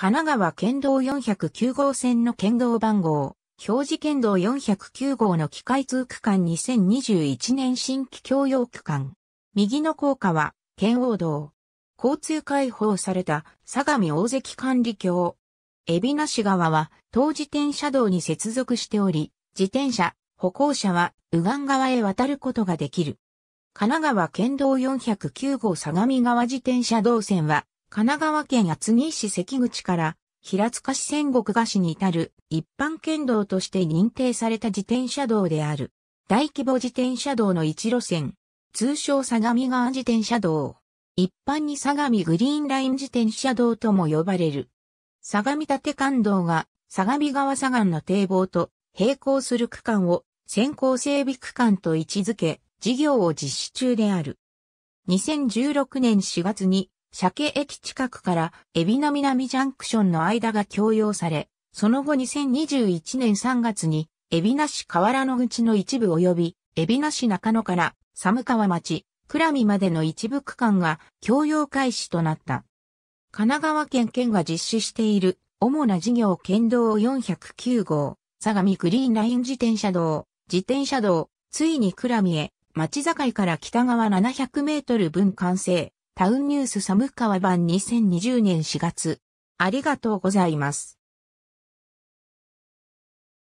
神奈川県道409号線の県道番号、表示県道409号の機械通区間2021年新規共用区間。右の高架は、県央道。交通開放された、相模大関管理橋。海老名市側は、当自転車道に接続しており、自転車、歩行者は、右岸側へ渡ることができる。神奈川県道409号相模川自転車道線は、神奈川県厚木市関口から平塚市仙石賀市に至る一般県道として認定された自転車道である。大規模自転車道の一路線、通称相模川自転車道。一般に相模グリーンライン自転車道とも呼ばれる。相模立間道が相模川左岸の堤防と並行する区間を先行整備区間と位置づけ、事業を実施中である。2016年4月に鮭駅近くから海老名南ジャンクションの間が供用され、その後2021年3月に海老名市河原の口の一部及び海老名市中野から寒川町、倉見までの一部区間が供用開始となった。神奈川県県が実施している主な事業県道409号、相模グリーンライン自転車道、自転車道、ついに倉見へ、町境から北側700メートル分完成。タウンニュース寒川版2020年4月。ありがとうございます。